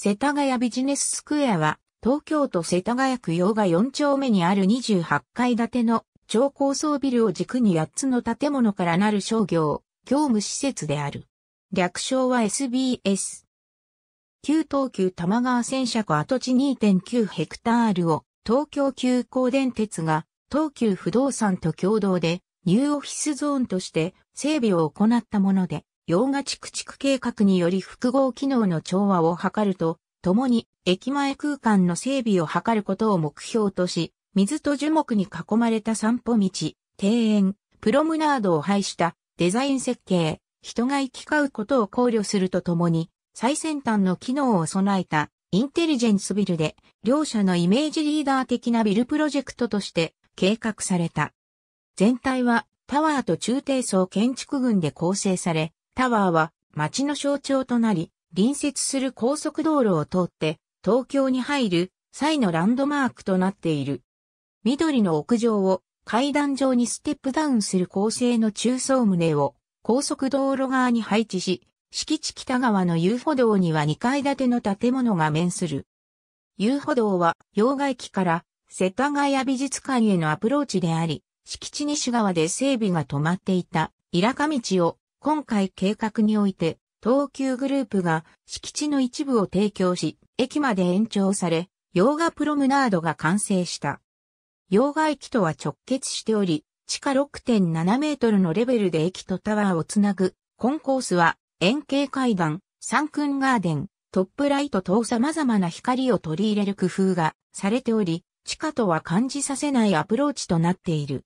世田谷ビジネススクエアは、東京都世田谷区洋が4丁目にある28階建ての超高層ビルを軸に8つの建物からなる商業、業務施設である。略称は SBS。旧東急玉川線車庫跡地2.9ヘクタールを東京急行電鉄が東急不動産と共同でニューオフィスゾーンとして整備を行ったもので、洋賀地区計画により複合機能の調和を図ると、共に駅前空間の整備を図ることを目標とし、水と樹木に囲まれた散歩道、庭園、プロムナードを配したデザイン設計、人が行き交うことを考慮するとともに、最先端の機能を備えたインテリジェンスビルで、両者のイメージリーダー的なビルプロジェクトとして計画された。全体はタワーと中低層建築群で構成され、タワーは町の象徴となり、隣接する高速道路を通って東京に入る際のランドマークとなっている。緑の屋上を階段状にステップダウンする構成の中層棟を高速道路側に配置し、敷地北側の遊歩道には2階建ての建物が面する。遊歩道は洋外機から世田谷美術館へのアプローチであり、敷地西側で整備が止まっていた、イラカ道を今回計画において、東急グループが敷地の一部を提供し、駅まで延長され、洋画プロムナードが完成した。洋画駅とは直結しており、地下6.7メートルのレベルで駅とタワーをつなぐ、コンコースは円形階段、サンクンガーデン、トップライト等様々な光を取り入れる工夫がされており、地下とは感じさせないアプローチとなっている。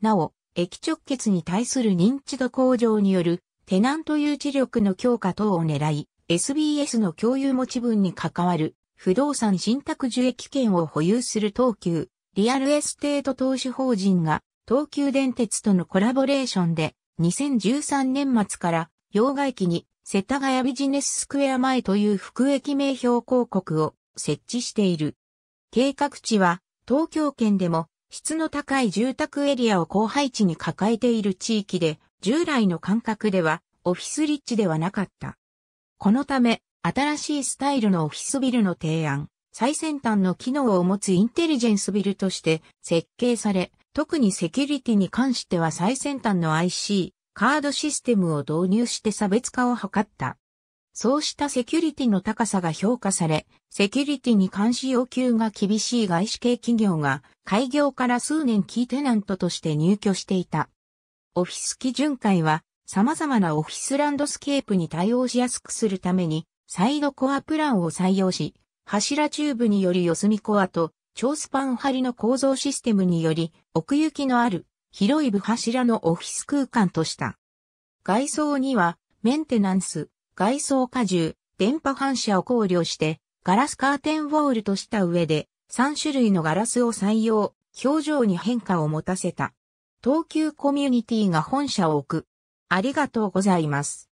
なお、液直結に対する認知度向上によるテナント誘致力の強化等を狙い、SBS の共有持ち分に関わる不動産信託受益権を保有する東急、リアルエステート投資法人が東急電鉄とのコラボレーションで2013年末から洋外期に世田谷ビジネススクエア前という服役名標広告を設置している。計画地は東京圏でも質の高い住宅エリアを高配置に抱えている地域で、従来の感覚ではオフィス立地ではなかった。このため、新しいスタイルのオフィスビルの提案、最先端の機能を持つインテリジェンスビルとして設計され、特にセキュリティに関しては最先端の IC、カードシステムを導入して差別化を図った。そうしたセキュリティの高さが評価され、セキュリティに監視要求が厳しい外資系企業が開業から数年キーテナントとして入居していた。オフィス基準会は様々なオフィスランドスケープに対応しやすくするためにサイドコアプランを採用し、柱チューブにより四隅コアと超スパン張りの構造システムにより奥行きのある広い部柱のオフィス空間とした。外装にはメンテナンス、外装荷重、電波反射を考慮して、ガラスカーテンウォールとした上で、3種類のガラスを採用、表情に変化を持たせた。東急コミュニティが本社を置く。ありがとうございます。